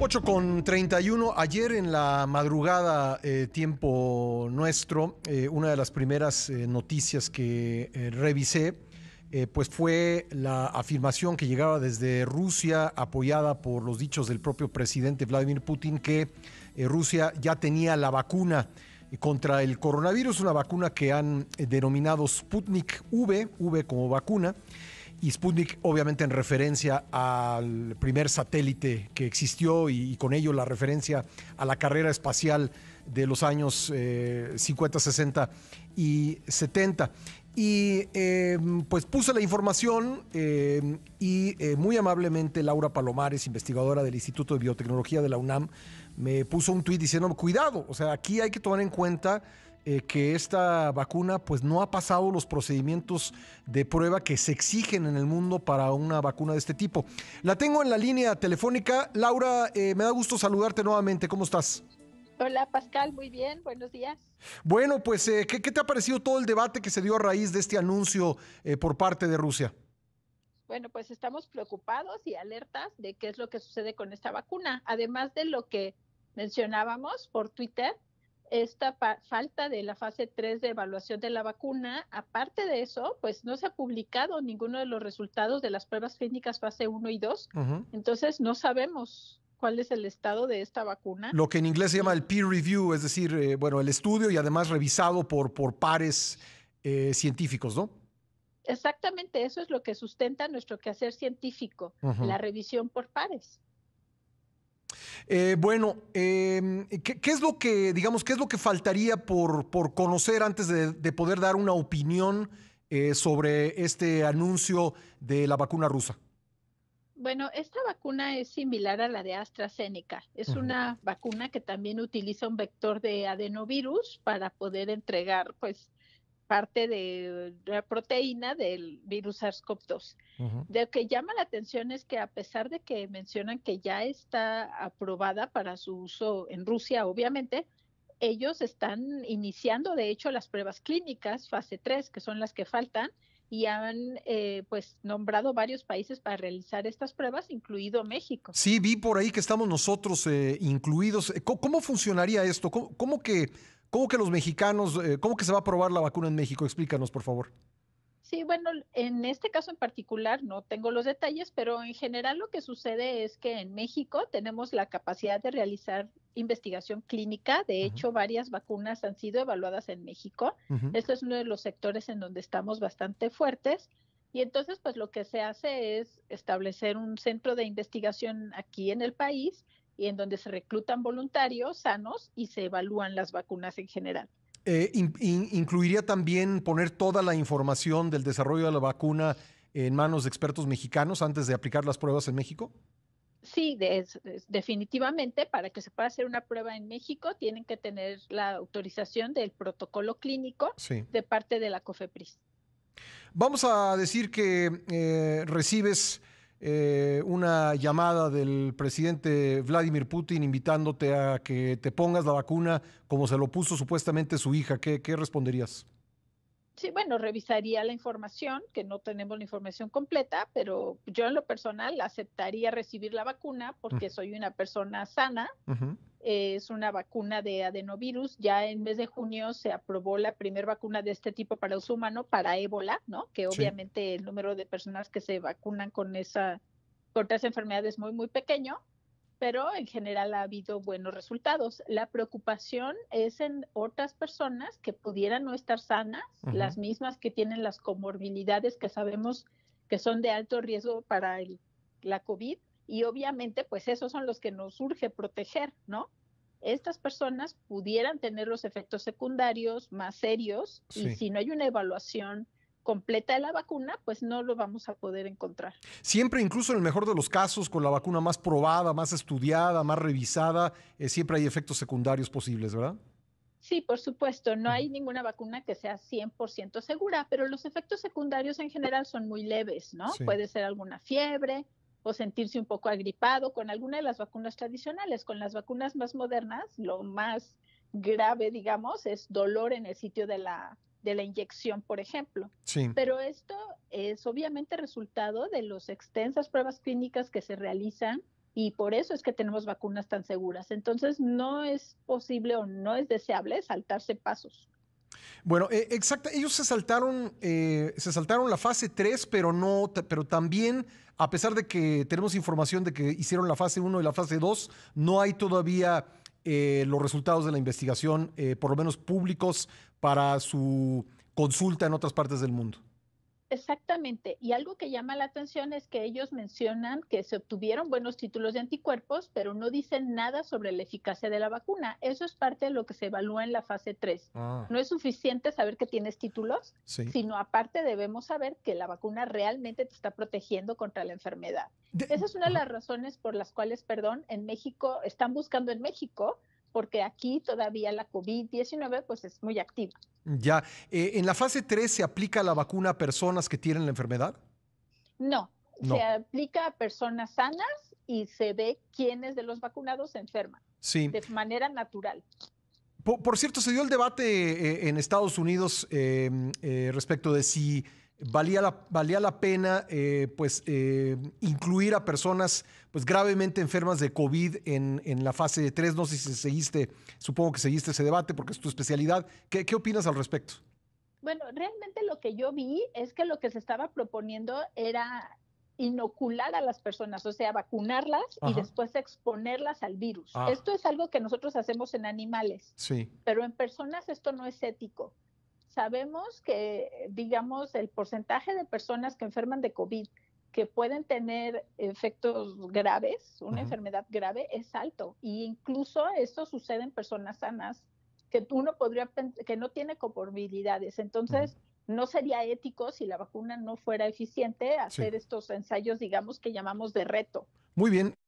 8 con 31. Ayer en la madrugada, eh, tiempo nuestro, eh, una de las primeras eh, noticias que revisé, pues fue la afirmación que llegaba desde Rusia, apoyada por los dichos del propio presidente Vladimir Putin, que Rusia ya tenía la vacuna contra el coronavirus, una vacuna que han denominado Sputnik V, V como vacuna y Sputnik obviamente en referencia al primer satélite que existió y, con ello la referencia a la carrera espacial de los años 50, eh, 60 y 70. Y em, pues puse la información em, y eh, muy amablemente Laura Palomares, investigadora del Instituto de Biotecnología de la UNAM, me puso un tuit diciendo, cuidado, o sea, aquí hay que tomar en cuenta eh, que esta vacuna pues no ha pasado los procedimientos de prueba que se exigen en el mundo para una vacuna de este tipo. La tengo en la línea telefónica. Laura, eh, me da gusto saludarte nuevamente. ¿Cómo estás? Hola Pascal, muy bien, buenos días. Bueno, pues, eh, ¿qué, te ha parecido todo el debate que se dio a raíz de este anuncio por parte de Rusia? Bueno, pues estamos preocupados y alertas de qué es lo que sucede con esta vacuna. Además de lo que mencionábamos por Twitter, esta falta de la fase 3 de evaluación de la vacuna. Aparte de eso, pues no se ha publicado ninguno de los resultados de las pruebas clínicas fase 1 y 2. Entonces, no sabemos cuál es el estado de esta vacuna. Lo que en inglés se llama el peer review, es decir, eh, bueno, el estudio y además revisado por, por pares eh, científicos, ¿no? Exactamente, eso es lo que sustenta nuestro quehacer científico, la revisión por pares. Eh, bueno, em, ¿qué, es lo que, digamos, qué es lo que faltaría por, por conocer antes de, poder dar una opinión eh, sobre este anuncio de la vacuna rusa? Bueno, esta vacuna es similar a la de AstraZeneca. Es una vacuna que también utiliza un vector de adenovirus para poder entregar, pues, parte de la proteína del virus SARS-CoV-2. De lo que llama la atención es que a pesar de que mencionan que ya está aprobada para su uso en Rusia, obviamente, ellos están iniciando, de hecho, las pruebas clínicas, fase 3, que son las que faltan, y han eh, pues nombrado varios países para realizar estas pruebas, incluido México. Sí, vi por ahí que estamos nosotros eh, incluidos. Eh, ¿Cómo, funcionaría esto? cómo que ¿Cómo que los mexicanos, eh, cómo que se va a probar la vacuna en México? Explícanos, por favor. Sí, bueno, en este caso en particular no tengo los detalles, pero en general lo que sucede es que en México tenemos la capacidad de realizar investigación clínica. De hecho, varias vacunas han sido evaluadas en México. Este Esto es uno de los sectores en donde estamos bastante fuertes. Y entonces, pues lo que se hace es establecer un centro de investigación aquí en el país y en donde se reclutan voluntarios sanos y se evalúan las vacunas en general. Eh, ¿Incluiría también poner toda la información del desarrollo de la vacuna en manos de expertos mexicanos antes de aplicar las pruebas en México? Sí, definitivamente, para que se pueda hacer una prueba en México, tienen que tener la autorización del protocolo clínico de parte de la COFEPRIS. Vamos a decir que eh, recibes eh, una llamada del presidente Vladimir Putin invitándote a que te pongas la vacuna como se lo puso supuestamente su hija, ¿qué, qué responderías? Sí, bueno, revisaría la información, que no tenemos la información completa, pero yo en lo personal aceptaría recibir la vacuna porque soy una persona sana, uh eh, es una vacuna de adenovirus. Ya en mes de junio se aprobó la primera vacuna de este tipo para uso humano, para ébola, ¿no? Que obviamente el número de personas que se vacunan con esa con enfermedades es muy, muy pequeño, pero en general ha habido buenos resultados. La preocupación es en otras personas que pudieran no estar sanas, las mismas que tienen las comorbilidades que sabemos que son de alto riesgo para el, la COVID y obviamente pues esos son los que nos urge proteger, ¿no? Estas personas pudieran tener los efectos secundarios más serios y si no hay una evaluación completa de la vacuna, pues no lo vamos a poder encontrar. Siempre, incluso en el mejor de los casos, con la vacuna más probada, más estudiada, más revisada, eh, siempre hay efectos secundarios posibles, ¿verdad? Sí, por supuesto, no hay ninguna vacuna que sea 100% segura, pero los efectos secundarios en general son muy leves, ¿no? Puede ser alguna fiebre, sentirse un poco agripado con alguna de las vacunas tradicionales. Con las vacunas más modernas, lo más grave, digamos, es dolor en el sitio de la, inyección, por ejemplo. Pero esto es obviamente resultado de las extensas pruebas clínicas que se realizan y por eso es que tenemos vacunas tan seguras. Entonces, no es posible o no es deseable saltarse pasos. Bueno, eh, exacto. Ellos se saltaron, eh, se saltaron la fase 3, pero no, pero también, a pesar de que tenemos información de que hicieron la fase 1 y la fase 2, no hay todavía eh, los resultados de la investigación, por lo menos públicos, para su consulta en otras partes del mundo. Exactamente. Y algo que llama la atención es que ellos mencionan que se obtuvieron buenos títulos de anticuerpos, pero no dicen nada sobre la eficacia de la vacuna. Eso es parte de lo que se evalúa en la fase 3. Ah. No es suficiente saber que tienes títulos, sino aparte debemos saber que la vacuna realmente te está protegiendo contra la enfermedad. Esa es una de las razones por las cuales, perdón, en México, están buscando en México porque aquí todavía la COVID-19 pues es muy activa. Ya, eh, ¿en la fase 3 se aplica la vacuna a personas que tienen la enfermedad? No, se aplica a personas sanas y se ve quiénes de los vacunados se enferman sí. de manera natural. Por, cierto, se dio el debate eh, en Estados Unidos eh, respecto de si valía la, valía la pena eh, pues, eh, incluir a personas pues, gravemente enfermas de COVID en, la fase 3. No sé si seguiste, supongo que seguiste ese debate porque es tu especialidad. ¿Qué, opinas al respecto? Bueno, realmente lo que yo vi es que lo que se estaba proponiendo era inocular a las personas, o sea, vacunarlas y después exponerlas al virus. Ah. Esto es algo que nosotros hacemos en animales, sí. pero en personas esto no es ético sabemos que, digamos, el porcentaje de personas que enferman de COVID que pueden tener efectos graves, una enfermedad grave, es alto. Y incluso esto sucede en personas sanas que uno podría que no tiene comorbilidades. Entonces, no sería ético si la vacuna no fuera eficiente hacer estos ensayos, digamos, que llamamos de reto. Muy bien.